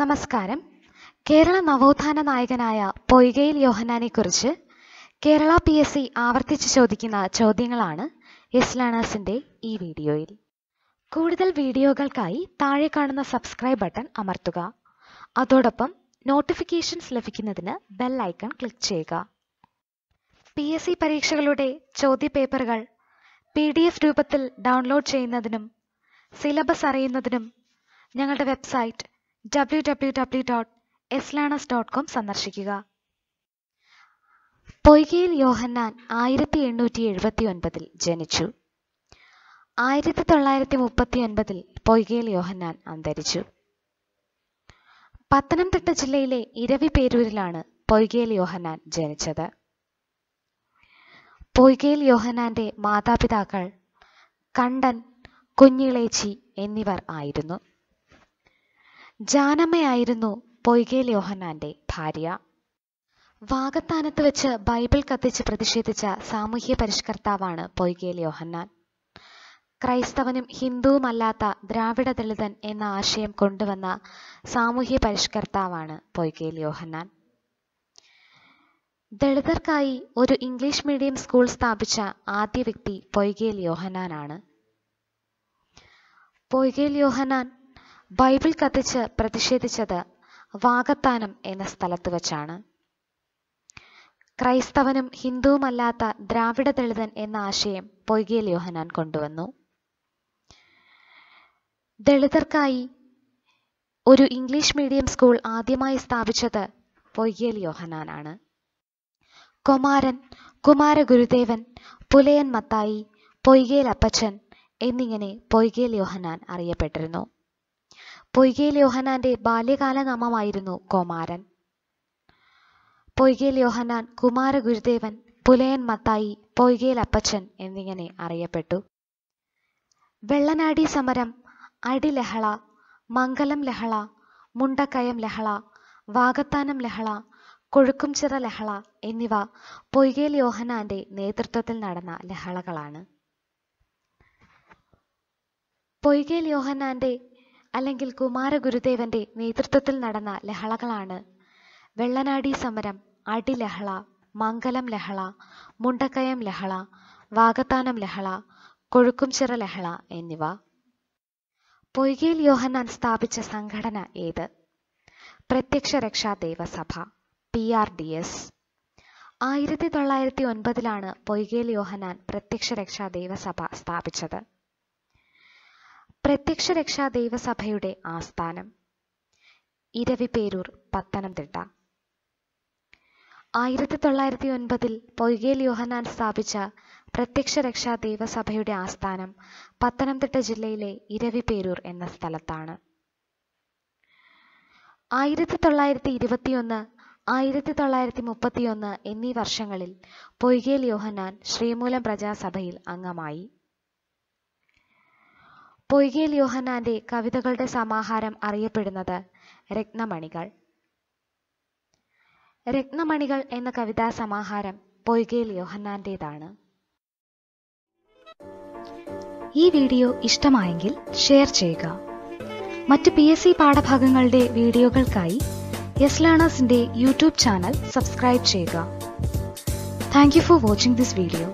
നമസ്കാരം കേരള നവോത്ഥാന നായകനായ പൊയ്കയിൽ കുറിച്ച് കേരള പി എസ് സി ആവർത്തിച്ച് ചോദിക്കുന്ന ചോദ്യങ്ങളാണ് എസ് ഈ വീഡിയോയിൽ കൂടുതൽ വീഡിയോകൾക്കായി താഴെ കാണുന്ന സബ്സ്ക്രൈബ് ബട്ടൺ അമർത്തുക അതോടൊപ്പം നോട്ടിഫിക്കേഷൻസ് ലഭിക്കുന്നതിന് ബെൽ ഐക്കൺ ക്ലിക്ക് ചെയ്യുക പി എസ് സി പരീക്ഷകളുടെ ചോദ്യപേപ്പറുകൾ പി ഡി എഫ് രൂപത്തിൽ ഡൗൺലോഡ് ചെയ്യുന്നതിനും സിലബസ് അറിയുന്നതിനും ഞങ്ങളുടെ website W W W dot എസ്ലാണസ് ഡോട്ട് കോം സന്ദർശിക്കുക പൊയ്കയിൽ യോഹന്നാൻ ആയിരത്തി എണ്ണൂറ്റി എഴുപത്തി ഒൻപതിൽ ജനിച്ചു ആയിരത്തി തൊള്ളായിരത്തി മുപ്പത്തി ഒൻപതിൽ പൊയ്കയിൽ യോഹന്നാൻ അന്തരിച്ചു പത്തനംതിട്ട ജില്ലയിലെ ഇരവി പേരൂരിലാണ് പൊയ്കയിൽ യോഹന്നാൻ ജനിച്ചത് പൊയ്കയിൽ യോഹന്നാന്റെ മാതാപിതാക്കൾ കണ്ടൻ കുഞ്ഞിളേച്ചി എന്നിവർ ആയിരുന്നു ജാനമ്മയായിരുന്നു പൊയ്കേൽ യോഹന്നാന്റെ ഭാര്യ വാഗത്താനത്ത് വെച്ച് ബൈബിൾ കത്തിച്ച് പ്രതിഷേധിച്ച സാമൂഹ്യ പരിഷ്കർത്താവാണ് പൊയ്കേൽ യോഹന്നാൻ ക്രൈസ്തവനും ഹിന്ദുവുമല്ലാത്ത ദ്രാവിഡ ദളിതൻ എന്ന ആശയം കൊണ്ടുവന്ന സാമൂഹ്യ പരിഷ്കർത്താവാണ് പൊയ്കേൽ യോഹന്നാൻ ദളിതർക്കായി ഒരു ഇംഗ്ലീഷ് മീഡിയം സ്കൂൾ സ്ഥാപിച്ച ആദ്യ വ്യക്തി പൊയ്കേൽ യോഹന്നാനാണ് പൊയ്കേൽ യോഹന്നാൻ ബൈബിൾ കത്തിച്ച് പ്രതിഷേധിച്ചത് വാഗത്താനം എന്ന സ്ഥലത്ത് വച്ചാണ് ക്രൈസ്തവനും ഹിന്ദുവുമല്ലാത്ത ദ്രാവിഡ ദളിതൻ എന്ന ആശയം പൊയ്കേൽ യോഹനാൻ കൊണ്ടുവന്നു ദളിതർക്കായി ഒരു ഇംഗ്ലീഷ് മീഡിയം സ്കൂൾ ആദ്യമായി സ്ഥാപിച്ചത് പൊയ്കിയൽ യോഹനാനാണ് കുമാരൻ കുമാരഗുരുദേവൻ പുലയൻ മത്തായി പൊയ്കേൽ അപ്പച്ചൻ എന്നിങ്ങനെ പൊയ്കേൽ യോഹനാൻ അറിയപ്പെട്ടിരുന്നു പൊയ്കെ ലോഹനാന്റെ ബാല്യകാല നാമമായിരുന്നു കോമാരൻ പൊയ്കയിൽ യോഹനാൻ കുമാരഗുരുദേവൻ പുലയൻ മത്തായി പൊയ്കയിൽ അപ്പച്ചൻ എന്നിങ്ങനെ അറിയപ്പെട്ടു വെള്ളനാടി സമരം അടിലഹള മംഗലം ലഹള മുണ്ടക്കയം ലഹള വാഗത്താനം ലഹള കൊഴുക്കുംചിറ ലഹള എന്നിവ പൊയ്കയിൽ യോഹനാന്റെ നേതൃത്വത്തിൽ നടന്ന ലഹളകളാണ് പൊയ്കയിൽ യോഹനാന്റെ അല്ലെങ്കിൽ കുമാരഗുരുദേവന്റെ നേതൃത്വത്തിൽ നടന്ന ലഹളകളാണ് വെള്ളനാടി സമരം അടിലഹള മംഗലം ലഹള മുണ്ടക്കയം ലഹള വാകത്താനം ലഹള കൊഴുക്കുംചിറ ലഹള എന്നിവ പൊയ്കേൽ യോഹന്നാൻ സ്ഥാപിച്ച സംഘടന ഏത് Prathyaksha Raksha Daivasabha P R D S ആയിരത്തി തൊള്ളായിരത്തി ഒൻപതിലാണ് പൊയ്കേൽ യോഹന്നാൻ പ്രത്യക്ഷ രക്ഷാ ദേവസഭ സ്ഥാപിച്ചത് പ്രത്യക്ഷ രക്ഷാ ദൈവസഭയുടെ ആസ്ഥാനം ഇരവിപേരൂർ പത്തനംതിട്ട ആയിരത്തി തൊള്ളായിരത്തി ഒൻപതിൽ പൊയ്കേൽ യോഹനാൻ സ്ഥാപിച്ച പ്രത്യക്ഷ രക്ഷാ ദൈവസഭയുടെ ആസ്ഥാനം പത്തനംതിട്ട ജില്ലയിലെ ഇരവിപേരൂർ എന്ന സ്ഥലത്താണ് ആയിരത്തി തൊള്ളായിരത്തി ഇരുപത്തിയൊന്ന് ആയിരത്തി തൊള്ളായിരത്തി മുപ്പത്തിയൊന്ന് എന്നീ വർഷങ്ങളിൽ പൊയ്കേൽ യോഹനാൻ ശ്രീമൂലം പ്രജാസഭയിൽ അംഗമായി പൊയ്കേൽ യോഹന്നാന്റെ കവിതകളുടെ സമാഹാരം അറിയപ്പെടുന്നത് രത്നമണികൾ രത്നമണികൾ എന്ന കവിതാ സമാഹാരം പൊയ്കേൽ യോഹന്നാന്റേതാണ് ഈ വീഡിയോ ഇഷ്ടമായെങ്കിൽ ഷെയർ ചെയ്യുക മറ്റ് പി എസ് സി പാഠഭാഗങ്ങളുടെ വീഡിയോകൾക്കായി യെസ് ലേണേഴ്സിന്റെ യൂട്യൂബ് ചാനൽ സബ്സ്ക്രൈബ് ചെയ്യുക thank you for watching this video